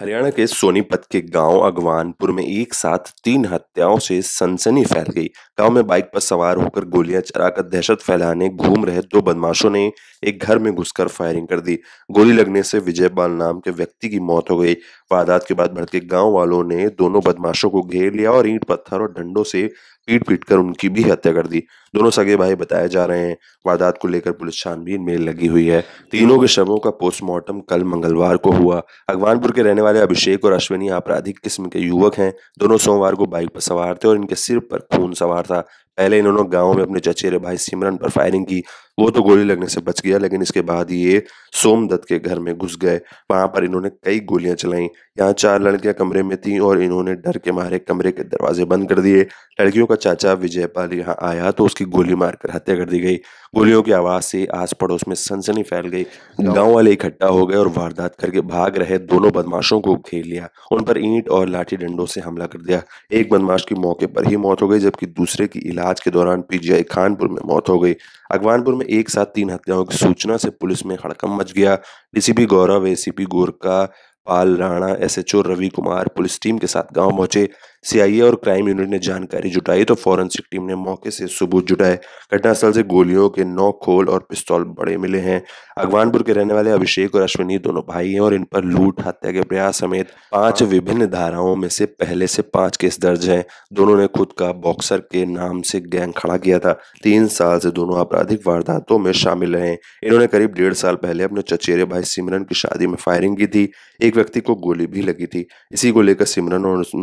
हरियाणा के सोनीपत के गांव अगवानपुर में एक साथ तीन हत्याओं से सनसनी फैल गई गांव में बाइक पर सवार होकर गोलियां चलाकर दहशत फैलाने घूम रहे दो बदमाशों ने एक घर में घुसकर फायरिंग कर दी गोली लगने से विजय बाल नाम के व्यक्ति की मौत हो गई वारदात के बाद भड़के गांव वालों ने दोनों बदमाशों को घेर लिया और ईंट पत्थर और डंडों से पीट पीट कर उनकी भी हत्या कर दी दोनों सगे भाई बताए जा रहे हैं वारदात को लेकर पुलिस छानबीन में लगी हुई है तीनों के शवों का पोस्टमार्टम कल मंगलवार को हुआ अगवानपुर के रहने वाले अभिषेक और अश्विनी आपराधिक किस्म के युवक हैं दोनों सोमवार को बाइक पर सवार थे और इनके सिर पर खून सवार था पहले इन्होंने गांव में अपने चचेरे भाई सिमरन पर फायरिंग की वो तो गोली लगने से बच गया लेकिन इसके बाद ये सोमदत्त के घर में घुस गए वहां पर इन्होंने कई गोलियां चलाई यहाँ चार लड़कियां कमरे में थी और इन्होंने डर के मारे कमरे के दरवाजे बंद कर दिए लड़कियों का चाचा विजयपाल यहाँ आया तो उसकी गोली मारकर हत्या कर दी गई गोलियों की आवाज से आस पड़ोस में सनसनी फैल गई गांव वाले इकट्ठा हो गए और वारदात करके भाग रहे दोनों बदमाशों को घेर लिया उन पर ईंट और लाठी डंडों से हमला कर दिया एक बदमाश की मौके पर ही मौत हो गई जबकि दूसरे की इलाज इलाज के दौरान पीजीआई खानपुर में मौत हो गई अगवानपुर में एक साथ तीन हत्याओं की सूचना से पुलिस में हड़कम मच गया DCP Gaurav ACP Gorakha Pal Rana SHO Ravi Kumar police team के साथ गांव पहुंचे सीआईए और क्राइम यूनिट ने जानकारी जुटाई तो फॉरेंसिक टीम ने मौके से सबूत जुटाए घटनास्थल से गोलियों के नौ खोल और पिस्तौल बड़े मिले हैं अगवानपुर के रहने वाले अभिषेक और अश्विनी दोनों भाई हैं और इन पर लूट हत्या के प्रयास समेत पांच विभिन्न धाराओं में से पहले से पांच केस दर्ज हैं दोनों ने खुद का बॉक्सर के नाम से गैंग खड़ा किया था तीन साल से दोनों आपराधिक वारदातों में शामिल रहे इन्होंने करीब डेढ़ साल पहले अपने चचेरे भाई सिमरन की शादी में फायरिंग की थी एक व्यक्ति को गोली भी लगी थी इसी को लेकर सिमरन और उसमें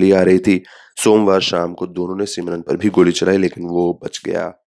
चली आ रही थी सोमवार शाम को दोनों ने सिमरन पर भी गोली चलाई लेकिन वो बच गया